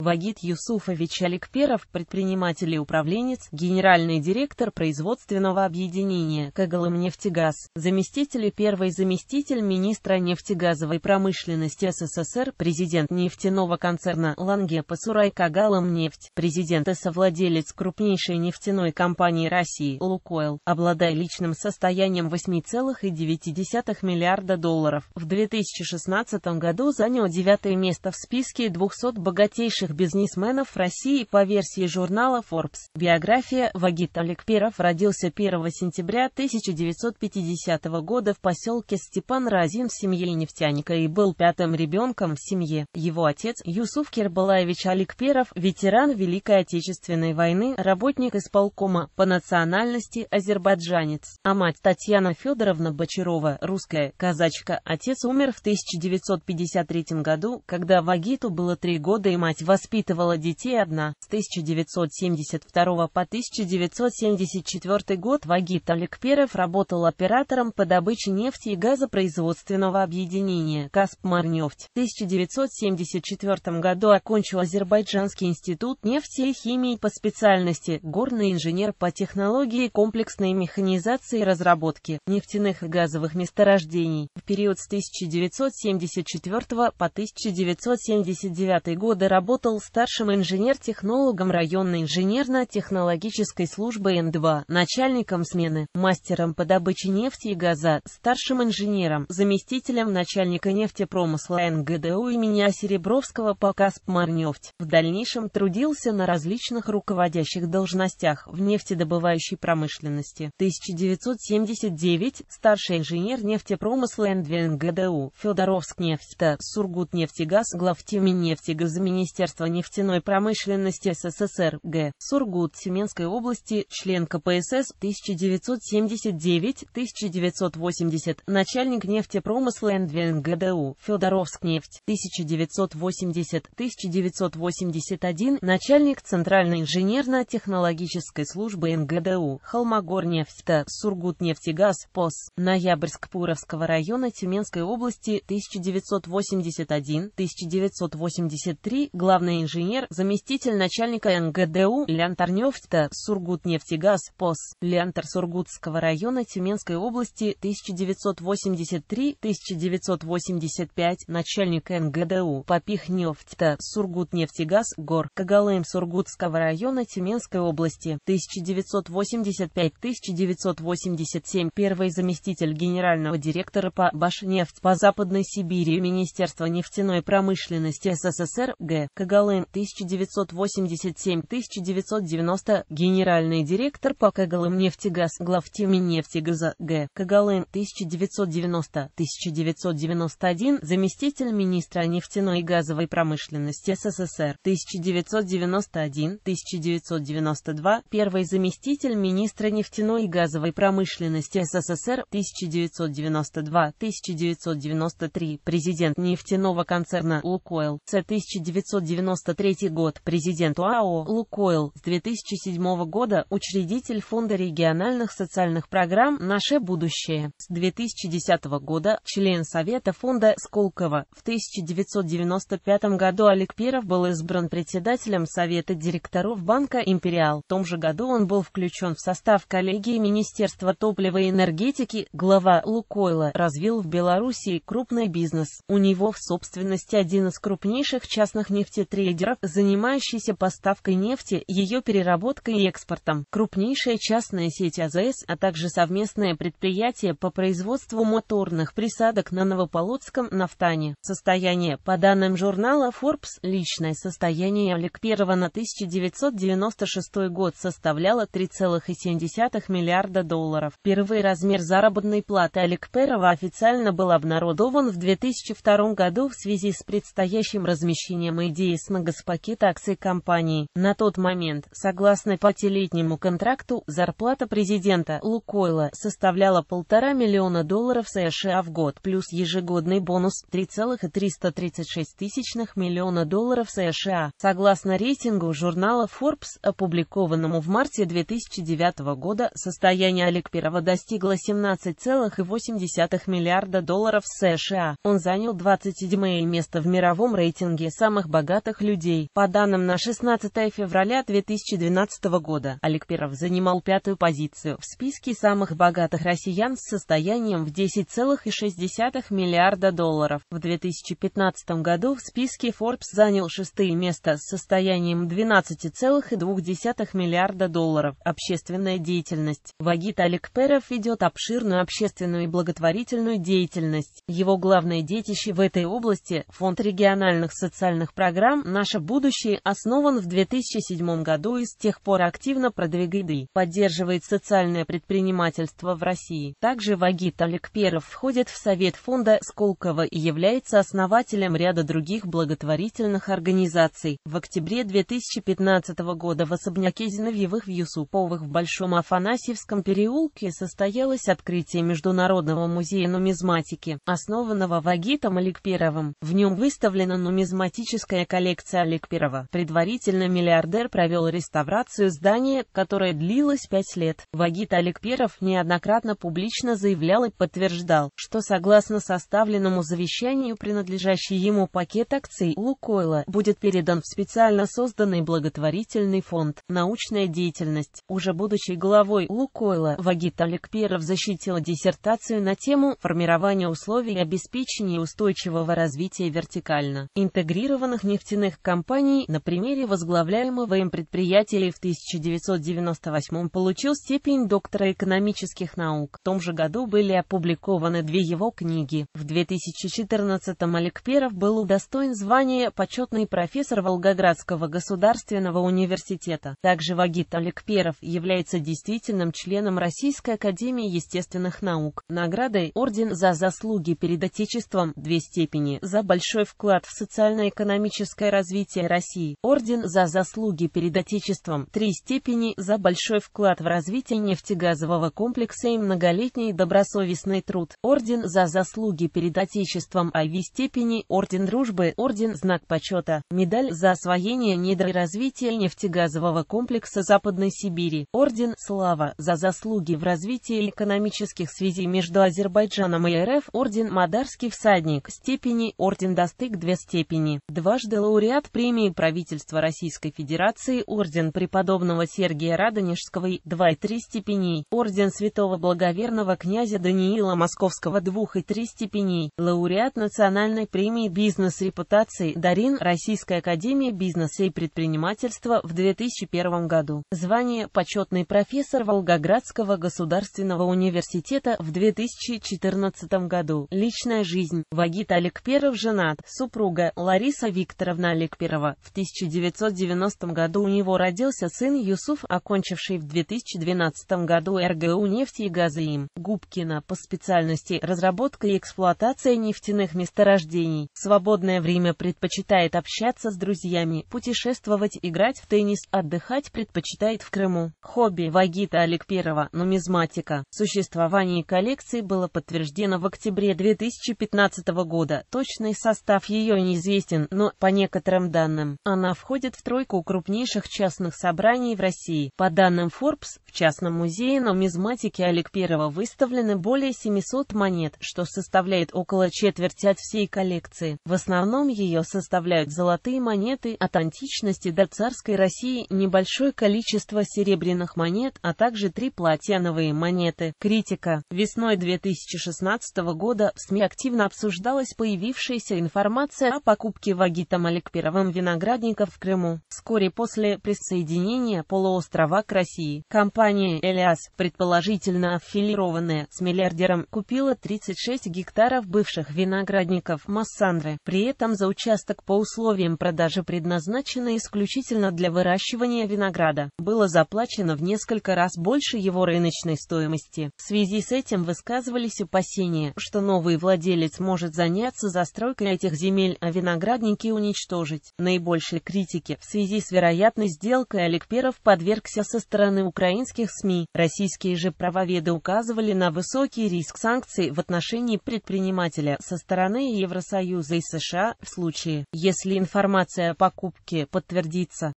Вагит Юсуфович Аликперов, предприниматель и управленец, генеральный директор производственного объединения «Кагалымнефтегаз», заместитель и первый заместитель министра нефтегазовой промышленности СССР, президент нефтяного концерна «Ланге Пасурай Кагалымнефть», президент и совладелец крупнейшей нефтяной компании России «Лукойл», обладая личным состоянием 8,9 миллиарда долларов, в 2016 году занял девятое место в списке 200 богатейших крупных бизнесменов России по версии журнала Forbes. Биография Вагит Аликперов родился 1 сентября 1950 года в поселке Степан Разин в семье нефтяника и был пятым ребенком в семье. Его отец Юсуф Кербалаевич Аликперов, ветеран Великой Отечественной войны, работник исполкома, по национальности азербайджанец, а мать Татьяна Федоровна Бочарова, русская, казачка. Отец умер в 1953 году, когда Вагиту было три года и мать воспитала воспитывала детей одна. С 1972 по 1974 год Вагит Аликперов работал оператором по добыче нефти и газопроизводственного объединения «Каспмарнефть». В 1974 году окончил Азербайджанский институт нефти и химии по специальности «Горный инженер по технологии комплексной механизации и разработки нефтяных и газовых месторождений». В период с 1974 по 1979 годы работал работал старшим инженер-технологом районной инженерно-технологической службы Н2, начальником смены, мастером по добыче нефти и газа, старшим инженером, заместителем начальника нефтепромысла НГДУ имени Осеребровского по Каспмарнефть. В дальнейшем трудился на различных руководящих должностях в нефтедобывающей промышленности. 1979 старший инженер нефтепромысла Н2 НГДУ, Федоровск нефть, Сургут нефтегаз, главтеми нефтегаза Министерства Министерства нефтяной промышленности СССР Г. Сургут Семенской области, член КПСС 1979-1980, начальник нефтепромысла НВНГДУ, Федоровскнефть 1980-1981, начальник Центральной инженерно-технологической службы НГДУ, Холмогорнефть, Сургутнефтегаз, ПОС, Ноябрьск Пуровского района Тюменской области 1981-1983, главный главный инженер, заместитель начальника НГДУ Лянтарнефта Сургутнефтегаз ПОС Лянтар Сургутского района Тюменской области 1983-1985 начальник НГДУ Попихнефта Сургутнефтегаз ГОР Кагалым Сургутского района Тюменской области 1985-1987 первый заместитель генерального директора по Башнефть по Западной Сибири Министерства нефтяной промышленности СССР Г. Кагалым Галым, 1987-1990, генеральный директор по Кагалым нефтегаз, главтеми нефтегаза, Г. Кагалым, 1990-1991, заместитель министра нефтяной и газовой промышленности СССР, 1991-1992, первый заместитель министра нефтяной и газовой промышленности СССР, 1992-1993, президент нефтяного концерна «Лукойл», С. 1990 1993 год, президент УАО «Лукойл», с 2007 года учредитель Фонда региональных социальных программ «Наше будущее», с 2010 года член Совета фонда Сколково. В 1995 году Олег Перов был избран председателем Совета директоров Банка «Империал». В том же году он был включен в состав коллегии Министерства топлива и энергетики. Глава «Лукойла» развил в Белоруссии крупный бизнес. У него в собственности один из крупнейших частных нефтетехнологий трейдеров, занимающийся поставкой нефти, ее переработкой и экспортом. Крупнейшая частная сеть АЗС, а также совместное предприятие по производству моторных присадок на Новополоцком нафтане. Состояние, по данным журнала Forbes, личное состояние Олегперова на 1996 год составляло 3,7 миллиарда долларов. Первый размер заработной платы Олегперова официально был обнародован в 2002 году в связи с предстоящим размещением идеи на госпакет акций компании. На тот момент, согласно пятилетнему контракту, зарплата президента Лукойла составляла полтора миллиона долларов США в год плюс ежегодный бонус 3,336 тысячных миллиона долларов США. Согласно рейтингу журнала Forbes, опубликованному в марте 2009 года, состояние Олегперова достигло 17,8 миллиарда долларов США. Он занял 27 место в мировом рейтинге самых богатых богатых людей. По данным на 16 февраля 2012 года, Олег Перов занимал пятую позицию в списке самых богатых россиян с состоянием в 10,6 миллиарда долларов. В 2015 году в списке Forbes занял шестое место с состоянием 12,2 миллиарда долларов. Общественная деятельность. Вагит Олег Перов ведет обширную общественную и благотворительную деятельность. Его главное детище в этой области – Фонд региональных социальных программ «Наше будущее» основан в 2007 году и с тех пор активно продвигает и поддерживает социальное предпринимательство в России. Также Вагит Аликперов входит в совет фонда Сколково и является основателем ряда других благотворительных организаций. В октябре 2015 года в особняке Зиновьевых в Юсуповых в Большом Афанасьевском переулке состоялось открытие Международного музея нумизматики, основанного Вагитом Аликперовым. В нем выставлена нумизматическая коллекция коллекция Ликперова. Предварительно миллиардер провел реставрацию здания, которое длилось пять лет. Вагит Олегперов неоднократно публично заявлял и подтверждал, что согласно составленному завещанию принадлежащий ему пакет акций Лукойла будет передан в специально созданный благотворительный фонд «Научная деятельность». Уже будучи главой Лукойла, Вагит Олегперов защитил диссертацию на тему «Формирование условий обеспечения устойчивого развития вертикально интегрированных нефтяных нефтяных компаний на примере возглавляемого им предприятия в 1998 получил степень доктора экономических наук. В том же году были опубликованы две его книги. В 2014 Олег Перов был удостоен звания почетный профессор Волгоградского государственного университета. Также Вагит Олег Перов является действительным членом Российской академии естественных наук. Наградой орден за заслуги перед Отечеством, две степени, за большой вклад в социально-экономическое Великое развитие России, Орден за заслуги перед Отечеством, три степени за большой вклад в развитие нефтегазового комплекса и многолетний добросовестный труд, Орден за заслуги перед Отечеством IV а степени, Орден дружбы, Орден знак почета, медаль за освоение недр развития нефтегазового комплекса Западной Сибири, Орден Слава за заслуги в развитии экономических связей между Азербайджаном и РФ, Орден Мадарский всадник, степени, Орден Достык две степени, дважды лауреат лауреат премии правительства Российской Федерации, орден преподобного Сергия Радонежского и 3 степеней, орден святого благоверного князя Даниила Московского 2 и 3 степеней, лауреат национальной премии «Бизнес-репутации» Дарин Российской Академии бизнеса и предпринимательства в 2001 году, звание «Почетный профессор Волгоградского государственного университета» в 2014 году, личная жизнь, Вагит Олег Перов женат, супруга Лариса Викторовна. Павловна Аликпирова. В 1990 году у него родился сын Юсуф, окончивший в 2012 году РГУ нефти и газа им Губкина по специальности «Разработка и эксплуатация нефтяных месторождений». В свободное время предпочитает общаться с друзьями, путешествовать, играть в теннис, отдыхать предпочитает в Крыму. Хобби Вагита Аликпирова – нумизматика. Существование коллекции было подтверждено в октябре 2015 года. Точный состав ее неизвестен, но по некоторым некоторым данным, она входит в тройку крупнейших частных собраний в России. По данным Forbes, в частном музее нумизматики Олег Перова выставлены более 700 монет, что составляет около четверти от всей коллекции. В основном ее составляют золотые монеты от античности до царской России, небольшое количество серебряных монет, а также три платиновые монеты. Критика. Весной 2016 года в СМИ активно обсуждалась появившаяся информация о покупке Вагитом Алексеевичем к первым виноградников в Крыму. Вскоре после присоединения полуострова к России, компания «Элиас», предположительно аффилированная с миллиардером, купила 36 гектаров бывших виноградников Массандры. При этом за участок по условиям продажи, предназначенный исключительно для выращивания винограда, было заплачено в несколько раз больше его рыночной стоимости. В связи с этим высказывались опасения, что новый владелец может заняться застройкой этих земель, а виноградники уничтожены уничтожить. Наибольшей критике в связи с вероятной сделкой Олег Перов подвергся со стороны украинских СМИ. Российские же правоведы указывали на высокий риск санкций в отношении предпринимателя со стороны Евросоюза и США в случае, если информация о покупке подтвердится.